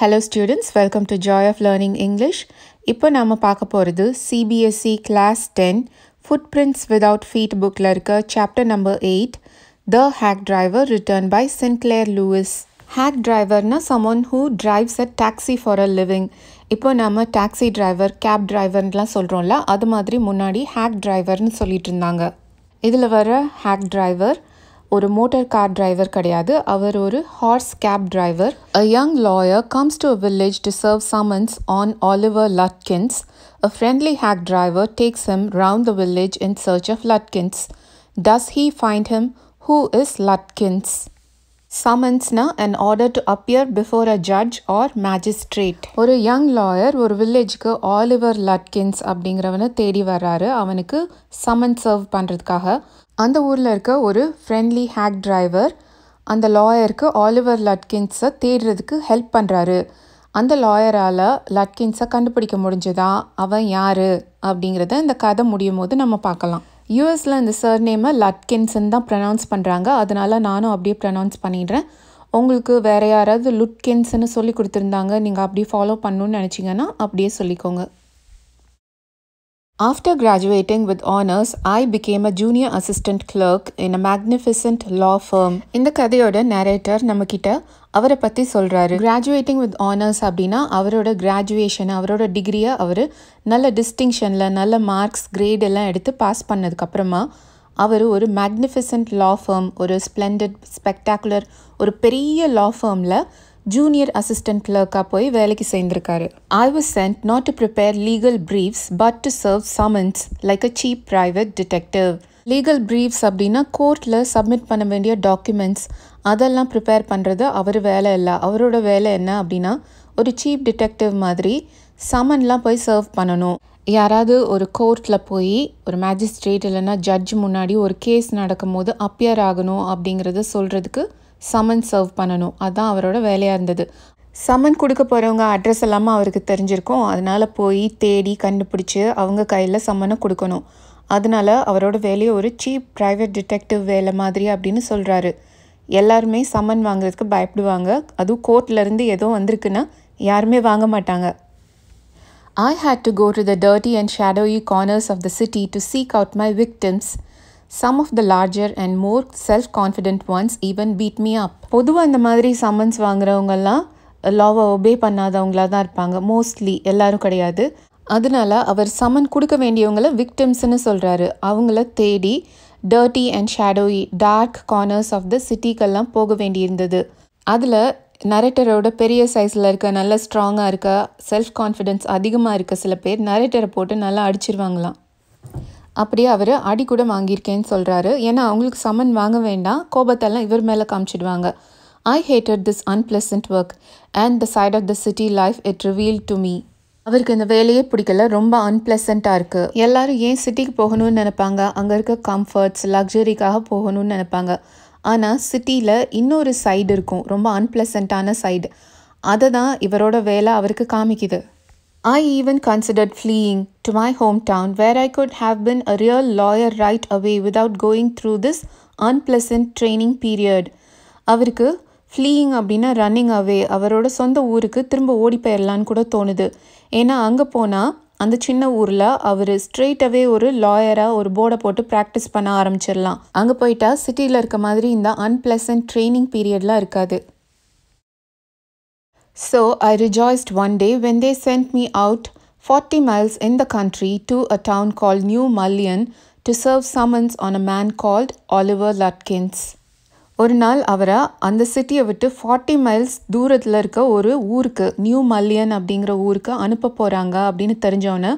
Hello students welcome to joy of learning English இப்போ நாம் பார்க்க போகிறது CBSE class ten footprints without feet புக்கில் இருக்க chapter number eight the hack driver written by Sinclair Lewis hack டிரைவர்னால் someone who drives a taxi for a living இப்போ நம்ம taxi driver cab டிரைவர்லாம் சொல்கிறோம்ல அது மாதிரி முன்னாடி ஹேக் டிரைவர்னு சொல்லிட்டு இருந்தாங்க இதில் வர ஹேக் டிரைவர் ஒரு மோட்டார் கார் டிரைவர் கிடையாது அவர் ஒரு horse cab driver a young lawyer comes to a village to serve summons on Oliver Lutkins a friendly hack driver takes him round the village in search of Lutkins does he find him who is Lutkins சமன்ஸ்னா an order to appear before a judge or magistrate ஒரு young lawyer ஒரு வில்லேஜ்க்கு Oliver லட்கின்ஸ் அப்படிங்கிறவனை தேடி வர்றாரு அவனுக்கு சமன் serve பண்ணுறதுக்காக அந்த ஊரில் இருக்க ஒரு ஃப்ரெண்ட்லி ஹேக் டிரைவர் அந்த லாயருக்கு ஆலிவர் லட்கின்ஸை தேடுறதுக்கு ஹெல்ப் பண்ணுறாரு அந்த லாயரால் லட்கின்ஸை கண்டுபிடிக்க முடிஞ்சதா அவன் யார் அப்படிங்கிறத இந்த கதை முடியும் போது நம்ம பார்க்கலாம் யூஎஸில் இந்த சர்நேமை லட்கின்சன் தான் ப்ரனவுன்ஸ் பண்ணுறாங்க அதனால் நானும் அப்படியே ப்ரனவுன்ஸ் பண்ணிடுறேன் உங்களுக்கு வேறு யாராவது லுட்கின்ஸ்ன்னு சொல்லி கொடுத்துருந்தாங்க நீங்கள் அப்படியே ஃபாலோ பண்ணணுன்னு நினச்சிங்கன்னா அப்படியே சொல்லிக்கோங்க After graduating with honors, I became a junior assistant clerk in a magnificent law firm. இந்த கதையோட நரேட்டர் நம்மக்கிட்ட அவரை பற்றி சொல்கிறாரு கிராஜுவேட்டிங் வித் ஆனர்ஸ் அப்படின்னா அவரோட கிராஜுவேஷன் அவரோட டிகிரியை அவர் நல்ல டிஸ்டிங்ஷனில் நல்ல மார்க்ஸ் கிரேட் எல்லாம் எடுத்து பாஸ் பண்ணதுக்கப்புறமா அவர் ஒரு மேக்னிஃபிசன்ட் லா ஃபேர்ம் ஒரு ஸ்ப்ளெண்டட் ஸ்பெக்டாகுலர் ஒரு பெரிய லா ஃபேர்மில் ஜூனியர் அசிஸ்டன்ட் கிளர்க்காக போய் வேலைக்கு சேர்ந்திருக்காரு I was sent not to prepare legal briefs but to serve summons like a cheap private detective legal briefs அப்படின்னா கோர்ட்டில் சப்மிட் பண்ண வேண்டிய டாக்குமெண்ட்ஸ் அதெல்லாம் ப்ரிப்பேர் பண்ணுறது அவர் வேலை இல்லை அவரோட வேலை என்ன அப்படின்னா ஒரு சீப் டிடெக்டிவ் மாதிரி சமன்லாம் போய் சர்வ் பண்ணணும் யாராவது ஒரு கோர்ட்டில் போய் ஒரு மேஜிஸ்ட்ரேட் இல்லைன்னா ஜட்ஜ் முன்னாடி ஒரு கேஸ் நடக்கும் போது அப்பியர் ஆகணும் அப்படிங்கிறத சொல்கிறதுக்கு சமன் சர்வ் பண்ணணும் அதுதான் அவரோட வேலையாக இருந்தது சமன் கொடுக்க போகிறவங்க அட்ரஸ் எல்லாமே அவருக்கு தெரிஞ்சிருக்கும் அதனால் போய் தேடி கண்டுபிடிச்சி அவங்க கையில் சம்மனை கொடுக்கணும் அதனால் அவரோட வேலையை ஒரு சீப் ப்ரைவேட் டிடெக்டிவ் வேலை மாதிரி அப்படின்னு சொல்கிறாரு எல்லாருமே சம்மன் வாங்குறதுக்கு பயப்படுவாங்க அதுவும் கோர்ட்லேருந்து எதுவும் வந்திருக்குன்னா யாருமே வாங்க மாட்டாங்க I hate to go to the dirty and shadowy corners of the city to seek out my victims some of the larger and more self confident ones even beat me up பொதுவாக இந்த மாதிரி summons வாங்குறவங்கெல்லாம் லாவை obey பண்ணாதவங்களாக தான் இருப்பாங்க mostly எல்லாரும் கிடையாது அதனால அவர் summon கொடுக்க வேண்டியவங்கள விக்டிம்ஸ்னு சொல்கிறாரு அவங்கள தேடி dirty and shadowy dark corners of the சிட்டிக்கெல்லாம் போக வேண்டியிருந்தது அதில் நரேட்டரோட பெரிய சைஸில் இருக்க நல்ல ஸ்ட்ராங்காக இருக்க செல்ஃப் கான்ஃபிடென்ஸ் அதிகமாக இருக்க சில பேர் நரேட்டரை போட்டு நல்லா அடிச்சிருவாங்களாம் அப்படியே அவர் அடி கூட வாங்கியிருக்கேன்னு சொல்கிறாரு ஏன்னா அவங்களுக்கு சம்மன் வாங்க வேண்டாம் கோபத்தெல்லாம் இவர் மேலே காமிச்சிடுவாங்க I hated this unpleasant work and the side of the city life it reveal to me அவருக்கு இந்த வேலையே பிடிக்கல ரொம்ப அன்பிளசண்ட்டாக இருக்குது எல்லாரும் ஏன் சிட்டிக்கு போகணும்னு நினப்பாங்க அங்கே இருக்க கம்ஃபர்ட்ஸ் லக்ஸரிக்காக போகணும்னு நினப்பாங்க ஆனால் சிட்டியில் இன்னொரு சைடு இருக்கும் ரொம்ப அன்பிளசண்ட்டான சைடு அதை தான் இவரோட வேலை அவருக்கு காமிக்குது I even considered fleeing to my hometown where I could have been a real lawyer right away without going through this unpleasant training period. அவருக்கு ஃப்ளீயிங் அப்படின்னா ரன்னிங் அவே அவரோட சொந்த ஊருக்கு திரும்ப ஓடி போயிடலான்னு கூட தோணுது ஏன்னா அங்கே போனால் அந்த சின்ன ஊரில் அவர் ஸ்ட்ரெயிட்டாகவே ஒரு லாயராக ஒரு போர்டை போட்டு ப்ராக்டிஸ் பண்ண ஆரம்பிச்சிடலாம் அங்கே போயிட்டா சிட்டியில் இருக்க மாதிரி இந்த அன்பிளசன்ட் ட்ரைனிங் பீரியட்லாம் இருக்காது So I rejoiced one day when they sent me out 40 miles in the country to a town called New Mullion to serve summons on a man called Oliver Lutkins. ஒரு நாள் அவரை அந்த சிட்டியை விட்டு forty miles தூரத்தில் இருக்க ஒரு ஊருக்கு நியூ மல்லியன் அப்படிங்கிற ஊருக்கு அனுப்ப போகிறாங்க அப்படின்னு தெரிஞ்சோன்னே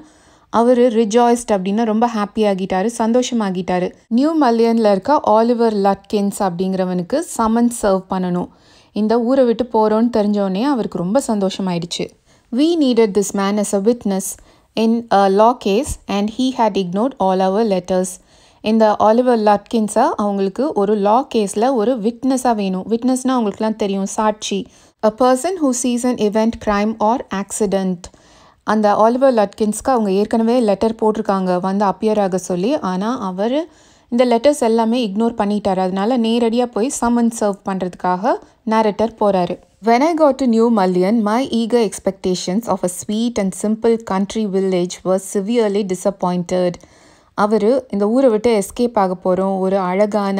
அவர் ரிஜாய்ஸ்ட் அப்படின்னு ரொம்ப ஹாப்பி ஆகிட்டாரு சந்தோஷமாகிட்டாரு நியூ மல்லியனில் இருக்க ஆலிவர் லட்கின்ஸ் அப்படிங்கிறவனுக்கு சமன் சர்வ் பண்ணணும் இந்த ஊரை விட்டு போகிறோன்னு தெரிஞ்சோடனே அவருக்கு ரொம்ப சந்தோஷமாயிடுச்சு we needed this man as a witness in a law case and he had ignored all our letters இந்த ஆலிவர் லட்கின்ஸை அவங்களுக்கு ஒரு லா கேஸில் ஒரு விட்னஸாக வேணும் விட்னஸ்னால் அவங்களுக்குலாம் தெரியும் சாட்சி a person who sees an event crime or accident அந்த ஆலிவர் லட்கின்ஸ்க்கு அவங்க ஏற்கனவே லெட்டர் போட்டிருக்காங்க வந்து அப்பியர் ஆக சொல்லி ஆனால் அவர் இந்த லெட்டர்ஸ் எல்லாமே இக்னோர் பண்ணிட்டார் அதனால நேரடியாக போய் சம்மன் சர்வ் பண்ணுறதுக்காக நேரட்டர் போகிறாரு When I got to New Mullion, my eager expectations of a sweet and simple country village were severely disappointed. அவர் இந்த ஊரை விட்டு எஸ்கேப் ஆக போகிறோம் ஒரு அழகான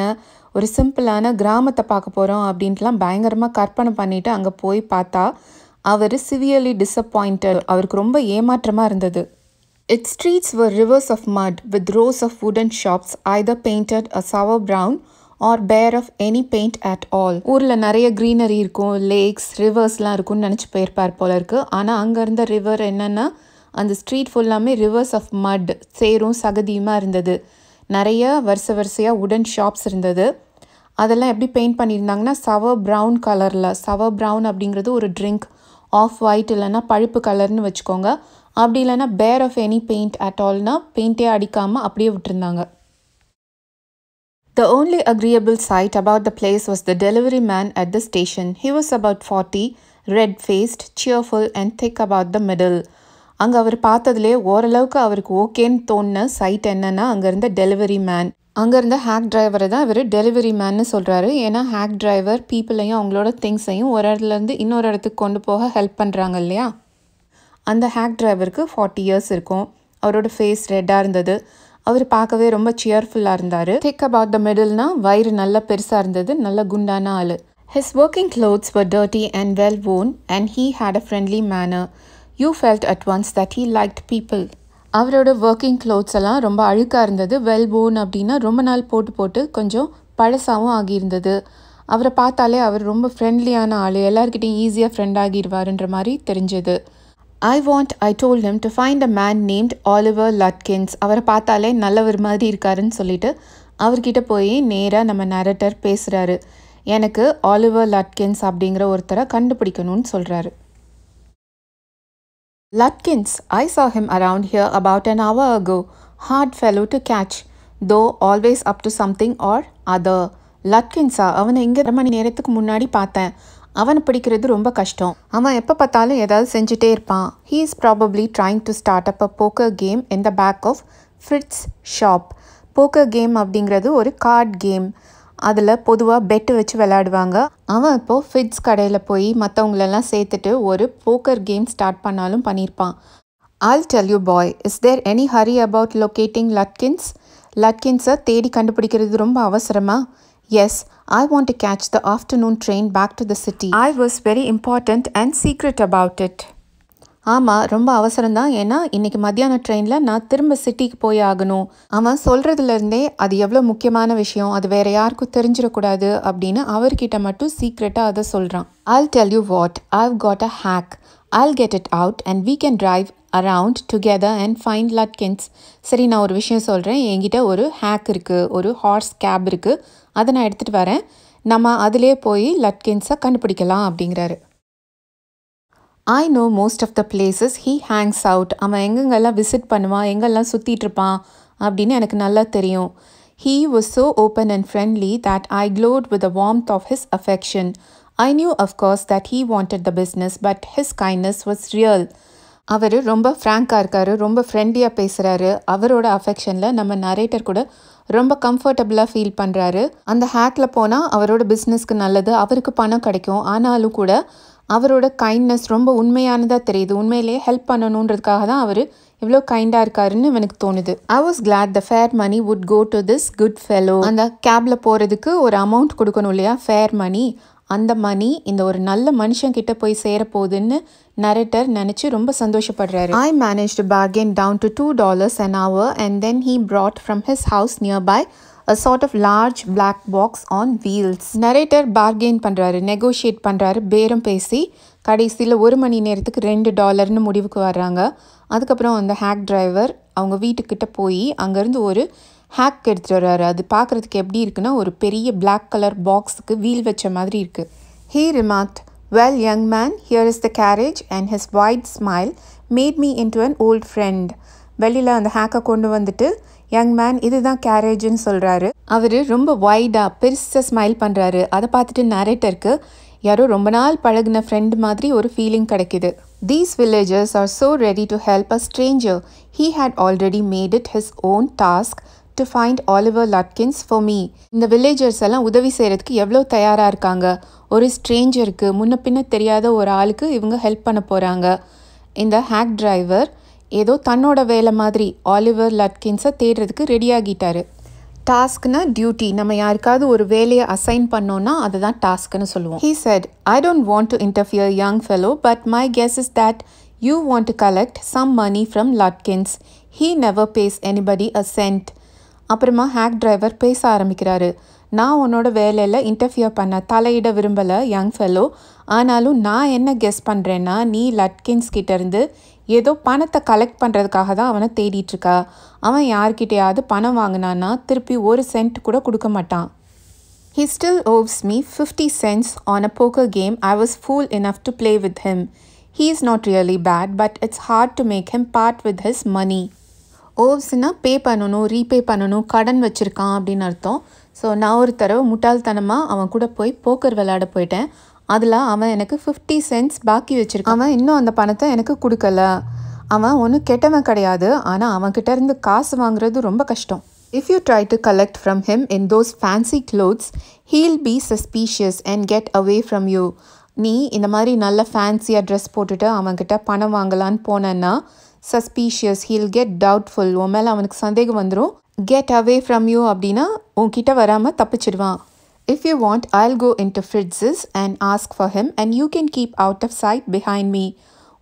ஒரு சிம்பிளான கிராமத்தை பார்க்க போகிறோம் அப்படின்ட்டுலாம் பயங்கரமாக கற்பனை பண்ணிவிட்டு அங்கே போய் பார்த்தா அவர் சிவியர்லி டிஸப்பாயிண்டட் அவருக்கு ரொம்ப ஏமாற்றமாக இருந்தது Its streets were rivers of mud with rows of wooden shops either painted a sour brown or bare of any paint at all ஊரில் நிறைய க்ரீனரி இருக்கும் லேக்ஸ் ரிவர்ஸ்லாம் இருக்கும்னு நினச்சி போயிருப்பார் போல இருக்குது ஆனால் அங்கே இருந்த ரிவர் என்னென்னா அந்த ஸ்ட்ரீட் ஃபுல்லாமே ரிவர்ஸ் ஆஃப் மட் சேரும் சகதியுமாக இருந்தது நிறைய வரிசை வரிசையாக உடன் ஷாப்ஸ் இருந்தது அதெல்லாம் எப்படி பெயிண்ட் பண்ணியிருந்தாங்கன்னா சவர் ப்ரௌன் கலரில் சவர் ப்ரௌன் அப்படிங்கிறது ஒரு ட்ரிங்க் ஆஃப் ஒயிட் இல்லைன்னா பழுப்பு கலர்னு வச்சுக்கோங்க அப்படி இல்லைன்னா bare of any paint at ஆல்னா பெயிண்டே அடிக்காமல் அப்படியே விட்டுருந்தாங்க The only agreeable sight about the place was the delivery man at the station. He was about 40, red faced, cheerful, and thick about the middle. அங்கே அவர் பார்த்ததுலே ஓரளவுக்கு அவருக்கு ஓகேன்னு தோணுன சைட் என்னன்னா அங்கே இருந்த டெலிவரி மேன் அங்கே இருந்த ஹேக் டிரைவரை தான் இவர் டெலிவரி மேன்னு சொல்கிறாரு ஏன்னா ஹேக் டிரைவர் பீப்புளையும் அவங்களோட திங்ஸையும் ஒரு இடத்துலேருந்து இன்னொரு இடத்துக்கு கொண்டு போக ஹெல்ப் பண்ணுறாங்க இல்லையா அந்த ஹேக் டிரைவருக்கு ஃபார்ட்டி இயர்ஸ் இருக்கும் அவரோட ஃபேஸ் ரெட்டாக இருந்தது அவர் பார்க்கவே ரொம்ப சியர்ஃபுல்லாக இருந்தார் திக் அபவுட் த மிடில்னா வயிறு நல்லா பெருசாக இருந்தது நல்ல குண்டான ஆள் his working clothes were dirty and well worn and he had a friendly manner you felt at once that he liked people அவரோட ஒர்க்கிங் க்ளோத்ஸ் எல்லாம் ரொம்ப அழுக்காக இருந்தது வெல் ஓன் அப்படின்னா ரொம்ப நாள் போட்டு போட்டு கொஞ்சம் பழசாகவும் ஆகியிருந்தது அவரை பார்த்தாலே அவர் ரொம்ப ஃப்ரெண்ட்லியான ஆள் எல்லாருக்கிட்டையும் ஈஸியாக ஃப்ரெண்ட் ஆகிடுவாருன்ற மாதிரி தெரிஞ்சது I want I told him to find a man named Oliver Lutkins அவரை பார்த்தாலே நல்லவர் மாதிரி இருக்காருன்னு சொல்லிட்டு அவர்கிட்ட போய் நேராக நம்ம நரட்டர் பேசுகிறாரு எனக்கு ஆலிவர் லட்கின்ஸ் அப்படிங்கிற ஒருத்தரை கண்டுபிடிக்கணும்னு சொல்கிறாரு Lutkins I saw him around here about an hour ago hard fellow to catch though always up to something or other லட்கின்ஸா அவனை இங்கே மணி நேரத்துக்கு முன்னாடி பார்த்தேன் அவனை பிடிக்கிறது ரொம்ப கஷ்டம் அவன் எப்போ பார்த்தாலும் ஏதாவது செஞ்சுட்டே இருப்பான் he is probably trying to start up a poker game in the back of Fritz's shop poker game அப்படிங்கிறது ஒரு கார்ட் கேம் அதில் பொதுவாக பெட்டு வச்சு விளையாடுவாங்க அவன் இப்போது ஃபிட்ஸ் கடையில் போய் மற்றவங்களெல்லாம் சேர்த்துட்டு ஒரு போக்கர் கேம் ஸ்டார்ட் பண்ணாலும் பண்ணியிருப்பான் I'll tell you boy is there any hurry about locating Lutkins லட்கின்ஸை தேடி கண்டுபிடிக்கிறது ரொம்ப அவசரமாக Yes, I want to catch the afternoon train back to the city. I was very important and secret about it. ஆமாம் ரொம்ப அவசரம் தான் ஏன்னா இன்னைக்கு மத்தியான ட்ரெயினில் நான் திரும்ப சிட்டிக்கு போய் ஆகணும் அவன் சொல்கிறதுலேருந்தே அது எவ்வளோ முக்கியமான விஷயம் அது வேறு யாருக்கும் தெரிஞ்சிடக்கூடாது அப்படின்னு அவர்கிட்ட மட்டும் சீக்ரெட்டாக அதை சொல்கிறான் I'll tell you what I've got a hack I'll get it out and we can drive around together and find Lutkins சரி நான் ஒரு விஷயம் சொல்கிறேன் என்கிட்ட ஒரு ஹேக் இருக்குது ஒரு ஹார்ஸ் கேப் இருக்குது அதை நான் எடுத்துகிட்டு வரேன் நம்ம அதிலே போய் லட்கின்ஸை கண்டுபிடிக்கலாம் அப்படிங்கிறாரு I know most of the places he hangs out அவன் எங்கெங்கெல்லாம் விசிட் பண்ணுவான் எங்கெல்லாம் சுற்றிட்டு இருப்பான் அப்படின்னு எனக்கு நல்லா தெரியும் he was so open and friendly that I glowed with the warmth of his affection I knew of course that he wanted the business but his kindness was real அவர் ரொம்ப ஃப்ராங்காக இருக்கார் ரொம்ப ஃப்ரெண்ட்லியாக பேசுகிறாரு அவரோட அஃபெக்ஷனில் நம்ம நரேட்டர் கூட ரொம்ப கம்ஃபர்டபுளாக ஃபீல் பண்ணுறாரு அந்த ஹேக்கில் போனால் அவரோட பிஸ்னஸ்க்கு நல்லது அவருக்கு பணம் கிடைக்கும் ஆனாலும் கூட அவரோட கைண்ட்னஸ் ரொம்ப உண்மையானதாக தெரியுது உண்மையிலே ஹெல்ப் பண்ணணுன்றதுக்காக தான் அவர் இவ்வளோ கைண்டாக இருக்காருன்னு எனக்கு தோணுது I was glad the fare money would go to this good fellow அந்த கேபில் போகிறதுக்கு ஒரு அமௌண்ட் கொடுக்கணும் இல்லையா ஃபேர் மணி அந்த மணி இந்த ஒரு நல்ல மனுஷன் கிட்ட போய் சேரப்போகுதுன்னு narrator நினச்சி ரொம்ப சந்தோஷப்படுறாரு I manage to bargain down to two dollars an hour and then he brought from his house nearby a sort of large black box on wheels narrator bargain பண்ணுறாரு நெகோஷியேட் பண்ணுறாரு பேரம் பேசி கடைசியில் ஒரு மணி நேரத்துக்கு ரெண்டு டாலர்னு முடிவுக்கு வர்றாங்க அதுக்கப்புறம் அந்த ஹேக் டிரைவர் அவங்க வீட்டுக்கிட்ட போய் அங்கேருந்து ஒரு ஹேக் எடுத்துகிட்டு வர்றாரு அது பார்க்குறதுக்கு எப்படி இருக்குன்னா ஒரு பெரிய பிளாக் கலர் பாக்ஸுக்கு வீல் வச்ச மாதிரி இருக்குது he remarked Well, young man, here is the carriage, and his wide smile made me into an old friend. வெளியில் அந்த ஹேக்கை கொண்டு வந்துட்டு யங் மேன் இதுதான் கேரேஜ்னு சொல்கிறாரு அவர் ரொம்ப வைடாக பெருசாக ஸ்மைல் பண்ணுறாரு அதை பார்த்துட்டு நேரேட்டருக்கு யாரோ ரொம்ப நாள் பழகின ஃப்ரெண்ட் மாதிரி ஒரு ஃபீலிங் கிடைக்கிது these villagers are so ready to help a stranger he had already made it his own task to find Oliver Lutkins for me இந்த வில்லேஜர்ஸ் எல்லாம் உதவி செய்கிறதுக்கு எவ்வளோ தயாராக இருக்காங்க ஒரு ஸ்ட்ரேஞ்சருக்கு முன்ன பின்ன தெரியாத ஒரு ஆளுக்கு இவங்க ஹெல்ப் பண்ண போகிறாங்க இந்த ஹேக் டிரைவர் ஏதோ தன்னோட வேலை மாதிரி ஆலிவர் லட்கின்ஸை தேடுறதுக்கு ரெடியாகிட்டார் டாஸ்க்னா டியூட்டி நம்ம யாருக்காவது ஒரு வேலையை அசைன் பண்ணோன்னா அதை தான் டாஸ்க்னு சொல்லுவோம் he said I don't want to interfere young fellow but my guess is that you want to collect some money from Lutkins he never pays anybody a cent அப்புறமா ஹேக் டிரைவர் பேச ஆரம்பிக்கிறாரு நான் உன்னோட வேலையில் இன்டர்ஃபியர் பண்ண தலையிட விரும்பலை young fellow ஆனாலும் நான் என்ன கெஸ் பண்ணுறேன்னா நீ லட்கின்ஸ் கிட்டேருந்து ஏதோ பணத்தை கலெக்ட் பண்ணுறதுக்காக தான் அவனை தேடிட்டுருக்கா அவன் யார்கிட்டையாவது பணம் வாங்கினான்னா திருப்பி ஒரு சென்ட் கூட கொடுக்க மாட்டான் He still owes me 50 cents on a poker game I was fool enough to play with him. He is not really bad, but it's hard to make him part with his money. ஓவ்ஸ்னால் பே பண்ணணும் repay பண்ணணும் கடன் வச்சுருக்கான் அப்படின்னு அர்த்தம் so நான் ஒரு தடவை முட்டாள்தனமாக அவன் கூட போய் போக்கர் விளையாட போயிட்டேன் அதில் அவன் எனக்கு ஃபிஃப்டி சென்ட்ஸ் பாக்கி வச்சுருக்கான் அவன் இன்னும் அந்த பணத்தை எனக்கு கொடுக்கல அவன் ஒன்றும் கெட்டவன் கிடையாது ஆனால் அவன்கிட்ட இருந்து காசு வாங்குறது ரொம்ப கஷ்டம் if you try to collect from him in those fancy clothes he'll be suspicious and get away from you நீ இந்த மாதிரி நல்ல ஃபேன்சியாக ட்ரெஸ் போட்டுட்டு அவன்கிட்ட பணம் வாங்கலான்னு போனேன்னா சஸ்பீஷியஸ் ஹீல் கெட் டவுட்ஃபுல் உன் மேலே அவனுக்கு சந்தேகம் வந்துடும் கெட் அவே ஃப்ரம் யூ அப்படின்னா உன்கிட்ட வராமல் தப்பிச்சிடுவான் If you want, I'll go into Fritz's and ask for him and you can keep out of sight behind me.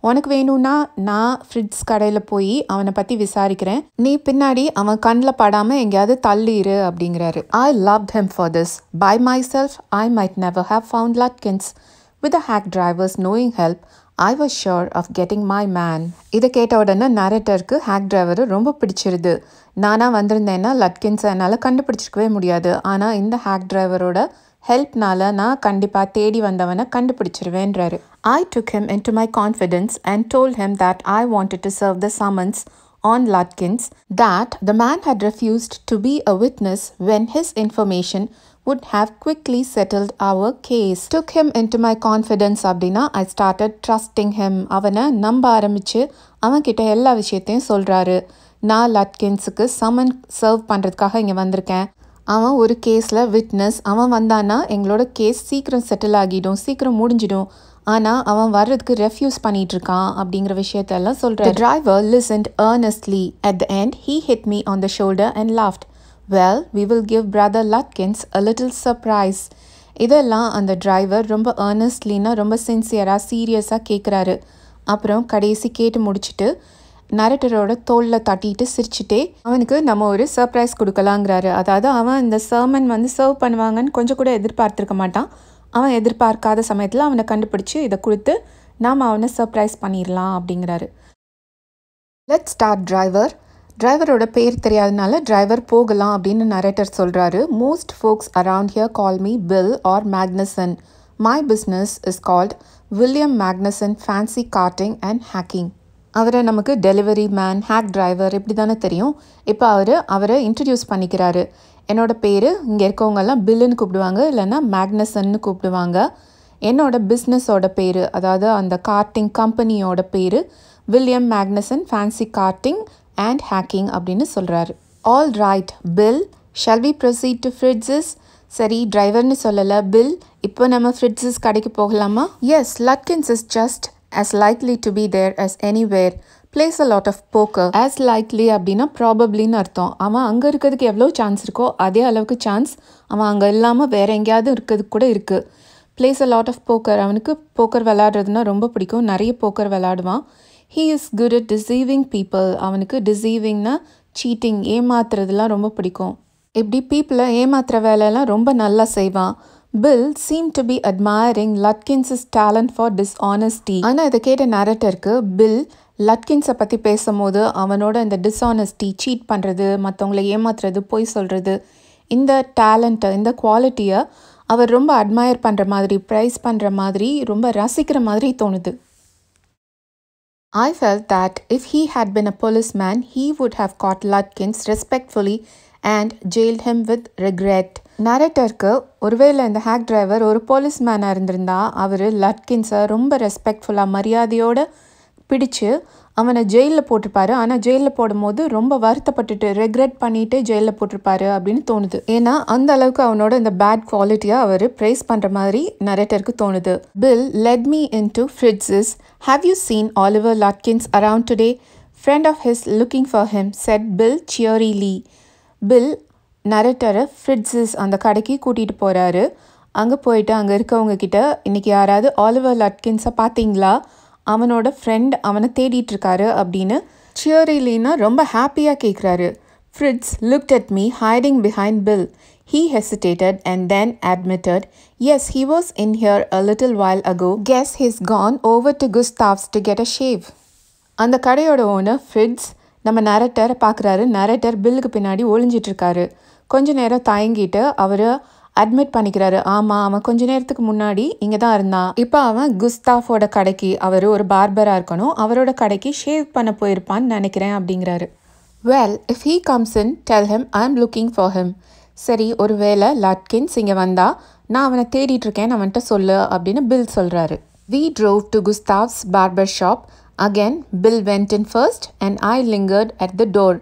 உனக்கு வேணும்னா நான் ஃப்ரிட்ஸ் கடையில் போய் அவனை பற்றி விசாரிக்கிறேன் நீ பின்னாடி அவன் கண்ணில் படாமல் எங்கேயாவது தள்ளிடு அப்படிங்கிறாரு I love him for this by myself I might never have found Lutkins with a hack driver's knowing help I was sure of getting my man இதை கேட்ட உடனே நரேட்டருக்கு ஹேக் டிரைவரை ரொம்ப பிடிச்சிருது நானாக வந்திருந்தேன்னா லட்கின்ஸை என்னால் கண்டுபிடிச்சிருக்கவே முடியாது ஆனால் இந்த ஹேக் டிரைவரோட ஹெல்ப்னால நான் கண்டிப்பாக தேடி வந்தவனை கண்டுபிடிச்சிருவேன்றாரு I took him into my confidence and told him that I wanted to serve the summons on Lutkins that the man had refused to be a witness when his information would have quickly settled our case. Took him into my confidence, Abdina. I started trusting him. Avana Nambaramichi Avankita Ella Vishetin Soldrare. Na Latkinsika summon serve Pandrakaha Yavandrika. Ama ஒரு கேஸ்ல witness Ama Vandana எங்களோட case சீக்கிரம் settle ஆகிடும் சீக்கிரம் முடிஞ்சிடும் ஆனா அவன் வர்றதுக்கு ரெஃப்யூஸ் பண்ணிட்டு இருக்கான் அப்படிங்கிற விஷயத்தெல்லாம் சொல்றாரு The driver listened earnestly at the end he hit me on the shoulder and laughed well we will give brother Lutkins a little surprise இதெல்லாம் அந்த டிரைவர் ரொம்ப ஏர்னஸ்ட்லினா ரொம்ப சின்சியராக சீரியஸாக கேட்குறாரு அப்புறம் கடைசி கேட்டு முடிச்சுட்டு நரட்டரோட தோலில் தட்டிட்டு சிரிச்சுட்டே அவனுக்கு நம்ம ஒரு சர்ப்ரைஸ் கொடுக்கலாங்கிறாரு அதாவது அவன் இந்த சர்மன் வந்து சர்வ் பண்ணுவாங்கன்னு கொஞ்சம் கூட எதிர்பார்த்துருக்க மாட்டான் அவன் எதிர்பார்க்காத சமயத்தில் அவனை கண்டுபிடிச்சி இதை கொடுத்து நாம் அவனை சர்ப்ரைஸ் பண்ணிடலாம் அப்படிங்கிறாரு லெட் ஸ்டார்ட் டிரைவர் டிரைவரோட பேர் தெரியாதனால டிரைவர் போகலாம் அப்படின்னு நரேட்டர் சொல்கிறாரு most folks around here call me Bill or Magnuson my business is called William Magnuson fancy carting and hacking அவரை நமக்கு டெலிவரி மேன் ஹேக் டிரைவர் இப்படி தானே தெரியும் இப்போ அவர் அவரை இன்ட்ரடியூஸ் பண்ணிக்கிறாரு என்னோடய பேர் இங்கே இருக்கவங்கெல்லாம் பில்லுன்னு கூப்பிடுவாங்க இல்லைன்னா மேக்னசன்னு கூப்பிடுவாங்க என்னோட பிஸ்னஸோட பேர் அதாவது அந்த கார்ட்டிங் கம்பெனியோட பேர் William Magnuson fancy carting and hacking அப்படின்னு சொல்கிறாரு all right Bill shall we proceed to Fritz's சரி டிரைவர்னு சொல்லலை பில் இப்போ நம்ம ஃப்ரிட்ஜஸ் கடைக்கு போகலாமா yes Lutkins is just as likely to be there as anywhere plays a lot of poker as likely அப்படின்னா ப்ராபப்ளின்னு அர்த்தம் அவன் அங்கே இருக்கிறதுக்கு எவ்வளோ சான்ஸ் இருக்கோ அதே அளவுக்கு சான்ஸ் அவன் அங்கே இல்லாமல் வேறு எங்கேயாவது இருக்கிறது கூட இருக்குது plays a lot of poker அவனுக்கு போக்கர் விளாடுறதுனா ரொம்ப பிடிக்கும் நிறைய போக்கர் விளாடுவான் he is good at deceiving people அவனுக்கு டிசீவிங்னா சீட்டிங் ஏமாத்துறதுலாம் ரொம்ப பிடிக்கும் இப்படி பீப்புளை ஏமாத்துற வேலையெல்லாம் ரொம்ப நல்லா செய்வான் Bill seem to be admiring is talent for dishonesty ஆனால் இதை கேட்ட நேரட்டருக்கு பில் லட்கின்ஸை பற்றி பேசும்போது அவனோட இந்த டிஸ்ஆனஸ்டி சீட் பண்ணுறது மற்றவங்களை ஏமாத்துறது பொய் சொல்கிறது இந்த டேலண்ட்டை இந்த குவாலிட்டியை அவர் ரொம்ப அட்மயர் பண்ணுற மாதிரி ப்ரைஸ் பண்ணுற மாதிரி ரொம்ப ரசிக்கிற மாதிரி தோணுது I felt that if he had been a policeman, he would have caught Ludkins respectfully and jailed him with regret. நரேட்டருக்கு ஒருவேளை இந்த ஹேக் டிரைவர் ஒரு போலீஸ்மேனாக இருந்திருந்தா அவர் லட்கின்ஸை ரொம்ப ரெஸ்பெக்ட்ஃபுல்லாக மரியாதையோடு பிடிச்சு அவனை ஜெயிலில் போட்டிருப்பாரு ஆனால் ஜெயிலில் போடும்போது ரொம்ப வருத்தப்பட்டுட்டு ரெக்ரெட் பண்ணிட்டு ஜெயிலில் போட்டிருப்பாரு அப்படின்னு தோணுது ஏன்னா அந்த அளவுக்கு அவனோட இந்த பேட் குவாலிட்டியை அவர் ப்ரைஸ் பண்ணுற மாதிரி நரேட்டருக்கு தோணுது Bill led me into Fritz's have you seen Oliver Lutkins around today friend of his looking for him said Bill cheerily Bill நரேட்டரை ஃப்ரிட்ஸஸ் அந்த கடைக்கு கூட்டிகிட்டு போகிறாரு அங்கே போயிட்டு அங்கே இருக்கவங்க கிட்ட இன்றைக்கி யாராவது ஆலிவர் லட்கின்ஸை பார்த்தீங்களா அவனோட ஃப்ரெண்ட் அவனை தேடிட்டு இருக்காரு அப்படின்னு சியரிலினா ரொம்ப ஹாப்பியாக கேட்குறாரு Fritz look at me hiding behind Bill He hesitated and then admitted, Yes, he was in here a little while ago. Guess he's gone over to Gustav's to get a shave. அந்த கடையோட owner fits நம்ம நரட்டரை பார்க்குறாரு நரட்டர் பில்லுக்கு பின்னாடி ஒளிஞ்சிட்ருக்காரு கொஞ்ச நேரம் தயங்கிட்டு அவர் admit பண்ணிக்கிறாரு ஆமாம் அவன் கொஞ்ச நேரத்துக்கு முன்னாடி இங்கே தான் இருந்தான் இப்போ அவன் குஸ்தாஃபோட கடைக்கு அவர் ஒரு பார்பராக இருக்கணும் அவரோட கடைக்கு ஷேவ் பண்ண போயிருப்பான்னு நினைக்கிறேன் அப்படிங்கிறாரு well if he comes in tell him I am looking for him சரி ஒரு வேளை லட்கின்ஸ் இங்கே வந்தா நான் அவனை இருக்கேன் அவன்கிட்ட சொல்லு அப்படின்னு பில் சொல்கிறாரு we drove to Gustaf's barber shop again Bill went in first and I lingered at the door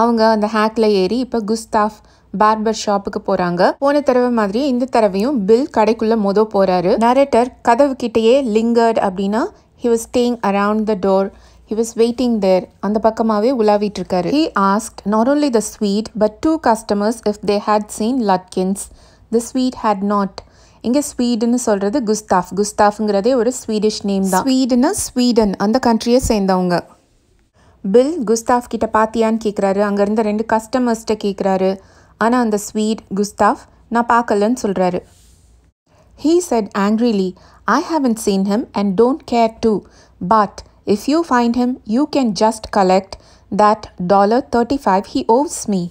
அவங்க அந்த ஹேக்கில் ஏறி இப்போ குஸ்தாஃப் பார்பர் ஷாப்புக்கு போறாங்க போன தடவை மாதிரி இந்த தடவையும் பில் கடைக்குள்ள மொத போறாரு நரேட்டர் கதவு கிட்டேயே லிங்கர்ட் அப்படின்னா he was staying around the door he was waiting there அந்த பக்கமாகவே உலாவிட்டு இருக்காரு he asked not only the Swede but two customers if they had seen Lutkins the Swede had not இங்கே ஸ்வீடுன்னு சொல்கிறது குஸ்தாஃப் குஸ்தாஃப்ங்கிறதே ஒரு ஸ்வீடிஷ் நேம் தான் ஸ்வீடுன்னா ஸ்வீடன் அந்த கண்ட்ரியை சேர்ந்தவங்க பில் குஸ்தாஃப் கிட்ட பாத்தியான்னு கேட்குறாரு அங்கேருந்து ரெண்டு கஸ்டமர்ஸ்கிட்ட கேட்குறாரு ஆனால் அந்த ஸ்வீட் குஸ்தாஃப் நான் பார்க்கலன்னு சொல்கிறாரு he said angrily I haven't seen him and don't care to but if you find him you can just collect that dollar thirty five he owes me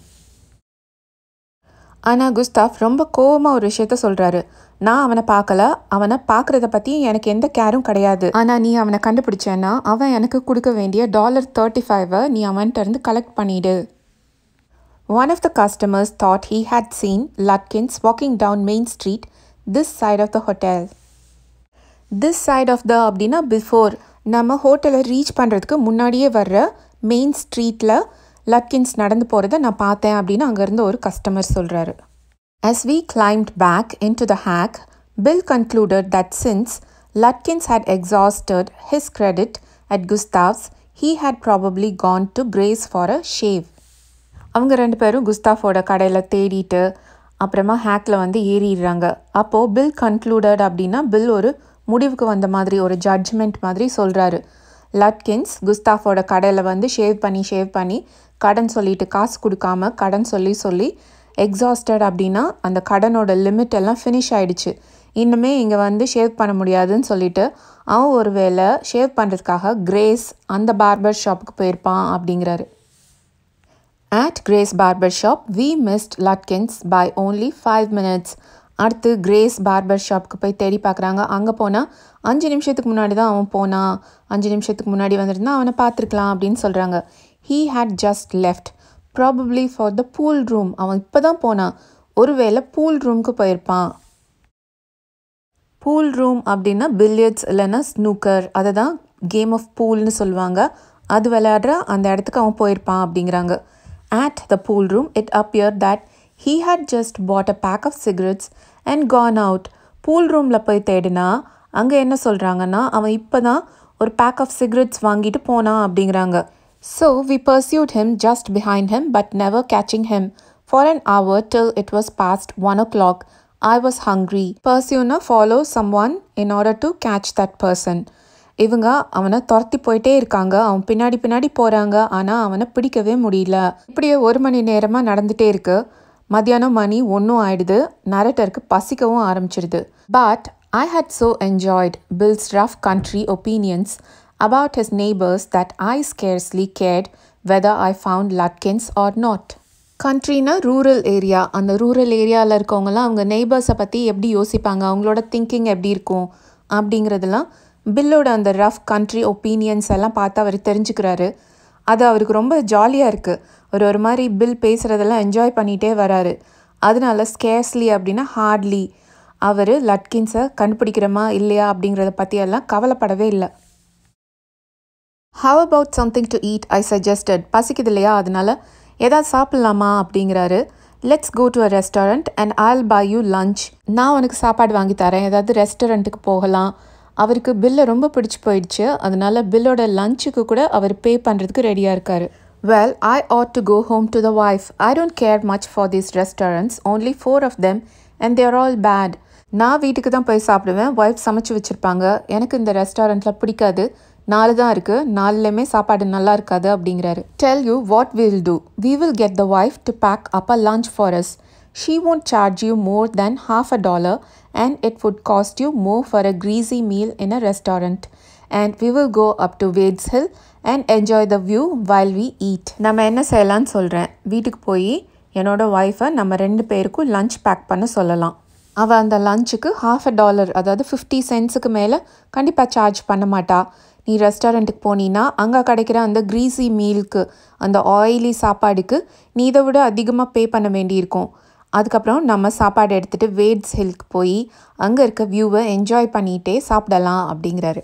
ஆனால் குஸ்தாஃப் ரொம்ப கோபமாக ஒரு விஷயத்த சொல்கிறாரு நான் அவனை பார்க்கல அவனை பார்க்குறத பற்றி எனக்கு எந்த கேரும் கிடையாது ஆனால் நீ அவனை கண்டுபிடிச்சேன்னா அவன் எனக்கு கொடுக்க வேண்டிய டாலர் தேர்ட்டி ஃபைவை நீ அவன்கிட்ட இருந்து கலெக்ட் பண்ணிவிடு One of the customers thought he had seen Lutkins walking down Main Street, this side of the hotel. This side of the அப்படின்னா பிஃபோர் நம்ம ஹோட்டலை ரீச் பண்ணுறதுக்கு முன்னாடியே Main Street ஸ்ட்ரீட்டில் லட்கின்ஸ் நடந்து போகிறத நான் பார்த்தேன் அப்படின்னு அங்கேருந்து ஒரு கஸ்டமர் சொல்கிறாரு As we climbed back into the hack, Bill concluded that since Lutkins had exhausted his credit at Gustav's, he had probably gone to Gray's for a shave. அவங்க ரெண்டு பேரும் குஸ்தாஃபோட கடையில் தேடிட்டு அப்புறமா ஹேக்கில் வந்து ஏறிடுறாங்க அப்போது பில் கன்க்ளூடட் அப்படின்னா பில் ஒரு முடிவுக்கு வந்த மாதிரி ஒரு ஜட்ஜ்மெண்ட் மாதிரி சொல்கிறாரு லட்கின்ஸ் குஸ்தாஃபோட கடையில் வந்து ஷேவ் பண்ணி ஷேவ் பண்ணி கடன் சொல்லிட்டு காசு கொடுக்காம கடன் சொல்லி சொல்லி எக்ஸாஸ்டட் அப்படின்னா அந்த கடனோட லிமிட் எல்லாம் ஃபினிஷ் ஆகிடுச்சு இன்னுமே இங்கே வந்து ஷேவ் பண்ண முடியாதுன்னு சொல்லிட்டு அவன் ஒரு வேளை ஷேவ் பண்ணுறதுக்காக கிரேஸ் அந்த பார்பர் ஷாப்புக்கு போயிருப்பான் அப்படிங்கிறாரு at Gray's barber shop we missed Lutkins by only five minutes அடுத்து கிரேஸ் பார்பர் ஷாப்புக்கு போய் தேடி பார்க்குறாங்க அங்கே போனால் அஞ்சு நிமிஷத்துக்கு முன்னாடி தான் அவன் போனான் அஞ்சு நிமிஷத்துக்கு முன்னாடி வந்திருந்தான் அவனை பார்த்துருக்கலாம் அப்படின்னு சொல்கிறாங்க he had just left probably for the pool room அவன் இப்போ தான் போனான் ஒருவேளை பூல் ரூமுக்கு போயிருப்பான் பூல் ரூம் அப்படின்னா பில்லியட்ஸ் இல்லைன்னா ஸ்னூக்கர் அதை தான் கேம் ஆஃப் பூல்னு சொல்லுவாங்க அது விளையாடுற அந்த இடத்துக்கு அவன் போயிருப்பான் அப்படிங்கிறாங்க At the pool room, it appeared that he had just bought a pack of cigarettes and gone out. Pool room la poi tedina, anga enna solranga ava ippana or pack of cigarettes vangitu pona abdingranga. So we pursued him just behind him but never catching him for an hour till it was past one o'clock. I was hungry. Pursue na follow someone in order to catch that person. இவங்க அவனை துரத்தி போயிட்டே இருக்காங்க அவன் பின்னாடி பின்னாடி போகிறாங்க ஆனால் அவனை பிடிக்கவே முடியல இப்படியே ஒரு மணி நேரமாக நடந்துகிட்டே இருக்கு மத்தியானம் மணி ஒன்றும் ஆயிடுது நரட்டருக்கு பசிக்கவும் ஆரம்பிச்சிருது but I had so enjoyed Bill's rough country opinions about his neighbours that I scarcely cared whether I found Lutkins or not கண்ட்ரினா ரூரல் ஏரியா அந்த ரூரல் ஏரியாவில் இருக்கவங்கலாம் அவங்க நெய்பர்ஸை பற்றி எப்படி யோசிப்பாங்க அவங்களோட திங்கிங் எப்படி இருக்கும் அப்படிங்கிறதெல்லாம் பில்லோட அந்த ரஃப் கண்ட்ரி ஒப்பீனியன்ஸ் எல்லாம் பார்த்து அவர் தெரிஞ்சுக்கிறாரு அது அவருக்கு ரொம்ப ஜாலியாக இருக்குது ஒரு ஒரு மாதிரி பில் பேசுகிறதெல்லாம் என்ஜாய் பண்ணிகிட்டே வராரு அதனால ஸ்கேஸ்லி அப்படின்னா ஹார்ட்லி அவர் லட்கின்ஸை கண்டுபிடிக்கிறோமா இல்லையா அப்படிங்கிறத பற்றியெல்லாம் கவலைப்படவே இல்லை how about something to eat I suggested பசிக்குது இல்லையா அதனால் எதாவது சாப்பிட்லாமா அப்படிங்கிறாரு let's go to a restaurant and I'll buy you lunch நான் உனக்கு சாப்பாடு வாங்கி தரேன் ஏதாவது ரெஸ்டாரண்ட்டுக்கு போகலாம் அவருக்கு பில்லை ரொம்ப பிடிச்சி போயிடுச்சு அதனால் பில்லோட லஞ்சுக்கு கூட அவர் பே பண்ணுறதுக்கு ரெடியாக இருக்கார் well I ought to go home to the wife. I don't care much for these restaurants only four of them and they're all bad நான் வீட்டுக்கு தான் போய் சாப்பிடுவேன் ஒய்ஃப் சமைச்சு வச்சுருப்பாங்க எனக்கு இந்த ரெஸ்டாரண்ட்டில் பிடிக்காது நாலு தான் இருக்குது நாலுலேயுமே சாப்பாடு நல்லா இருக்காது அப்படிங்கிறாரு tell you what we'll do we will get the wife to pack up a lunch for us She won't charge you more than half a dollar and it would cost you more for a greasy meal in a restaurant. And we will go up to Wades Hill and enjoy the view while we eat நம்ம என்ன செய்யலான்னு சொல்கிறேன் வீட்டுக்கு போய் என்னோட wifi நம்ம ரெண்டு பேருக்கும் லஞ்ச் பேக் பண்ண சொல்லலாம் அவள் அந்த லஞ்சுக்கு ஹாஃப் அ டாலர் அதாவது ஃபிஃப்டி சென்ஸுக்கு மேலே கண்டிப்பாக சார்ஜ் பண்ண மாட்டா நீ ரெஸ்டாரண்ட்டுக்கு போனீன்னா அங்கே கிடைக்கிற அந்த க்ரீஸி மீலுக்கு அந்த ஆயிலி சாப்பாடுக்கு நீ இதை விட அதிகமாக பே பண்ண வேண்டியிருக்கும் அதுக்கப்புறம் நம்ம சாப்பாடு எடுத்துகிட்டு வேட்ஸ் ஹில்க்கு போய் அங்கே இருக்க வியூவை என்ஜாய் பண்ணிகிட்டே சாப்பிடலாம் அப்படிங்கிறாரு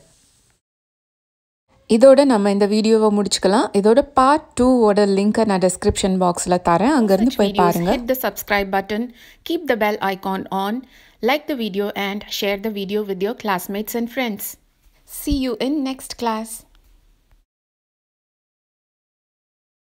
இதோட நம்ம இந்த வீடியோவை முடிச்சுக்கலாம் இதோட பார்ட் டூவோட லிங்க்கை நான் டிஸ்கிரிப்ஷன் பாக்ஸில் தரேன் அங்கேருந்து போய் பாருங்கள் the subscribe button keep the bell icon on like the video and share the video with your classmates and friends see you in next class